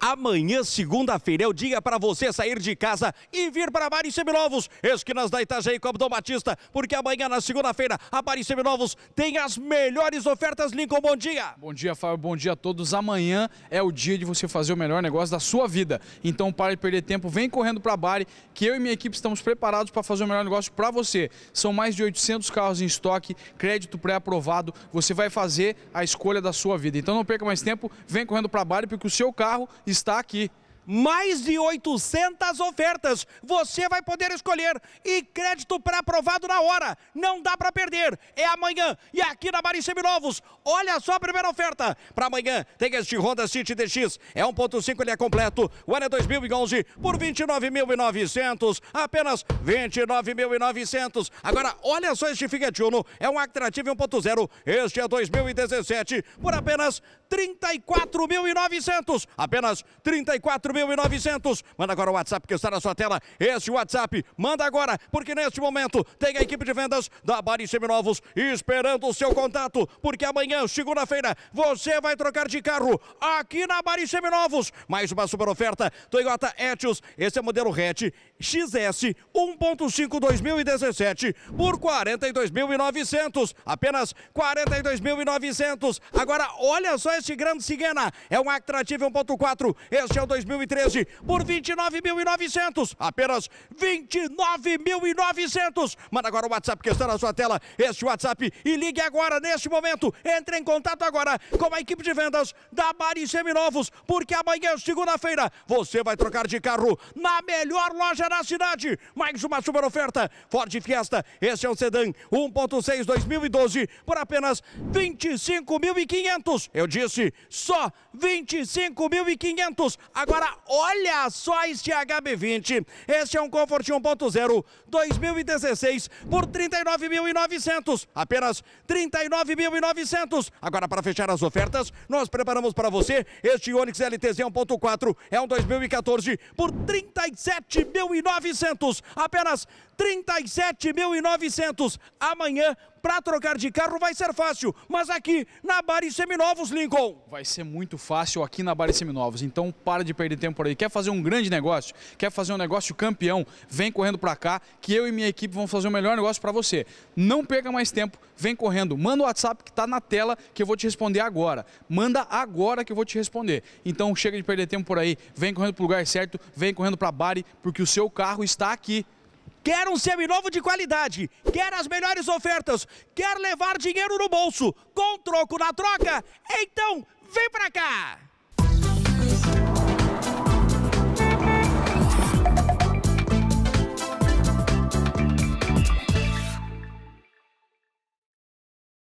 Amanhã, segunda-feira, é o dia para você sair de casa e vir para Bari Seminovos, esquinas da Itajaí com Abdom Batista, porque amanhã, na segunda-feira, a Bari Seminovos tem as melhores ofertas. Lincoln, bom dia. Bom dia, Fábio, bom dia a todos. Amanhã é o dia de você fazer o melhor negócio da sua vida. Então, para de perder tempo, vem correndo para a Bari, que eu e minha equipe estamos preparados para fazer o melhor negócio para você. São mais de 800 carros em estoque, crédito pré-aprovado, você vai fazer a escolha da sua vida. Então, não perca mais tempo, vem correndo para a Bari, porque o seu carro está aqui mais de 800 ofertas. Você vai poder escolher e crédito pré-aprovado na hora. Não dá para perder. É amanhã e aqui na Mari Novos Olha só a primeira oferta. Para amanhã tem este Honda City DX. É 1.5, ele é completo. O ano é 2011 por 29.900. Apenas 29.900. Agora, olha só este Fiat Uno. É um Actrative 1.0. Este é 2017 por apenas 34.900. Apenas 34 4900. Manda agora o WhatsApp que está na sua tela. Esse WhatsApp, manda agora, porque neste momento tem a equipe de vendas da Bari Seminovos esperando o seu contato, porque amanhã, segunda-feira, você vai trocar de carro aqui na Bari Seminovos. Mais uma super oferta, Toyota Etios. Esse é o modelo hatch XS 1.5 2017 por 42.900, apenas 42.900. Agora olha só este grande Siguena, é um Actrativo 1.4. Este é o 2000 2013 por 29.900. Apenas 29.900. Manda agora o WhatsApp que está na sua tela. Este WhatsApp e ligue agora, neste momento. Entre em contato agora com a equipe de vendas da Bari Seminovos, porque amanhã, segunda-feira, você vai trocar de carro na melhor loja da cidade. Mais uma super oferta. Ford Fiesta, este é o sedã 1.6 2012 por apenas 25.500. Eu disse só 25.500. Agora olha só este HB20. Este é um Comfort 1.0 2016 por 39.900. Apenas 39.900. Agora, para fechar as ofertas, nós preparamos para você este Onix LTZ 1.4. É um 2014 por 37.900. Apenas 37.900. Amanhã, para trocar de carro vai ser fácil, mas aqui na Bari Seminovos, Lincoln. Vai ser muito fácil aqui na Bari Seminovos, então para de perder tempo por aí. Quer fazer um grande negócio? Quer fazer um negócio campeão? Vem correndo para cá que eu e minha equipe vamos fazer o melhor negócio para você. Não perca mais tempo, vem correndo. Manda o WhatsApp que está na tela que eu vou te responder agora. Manda agora que eu vou te responder. Então chega de perder tempo por aí, vem correndo para o lugar certo, vem correndo para a Bari, porque o seu carro está aqui. Quer um seminovo de qualidade, quer as melhores ofertas, quer levar dinheiro no bolso com troco na troca? Então, vem pra cá!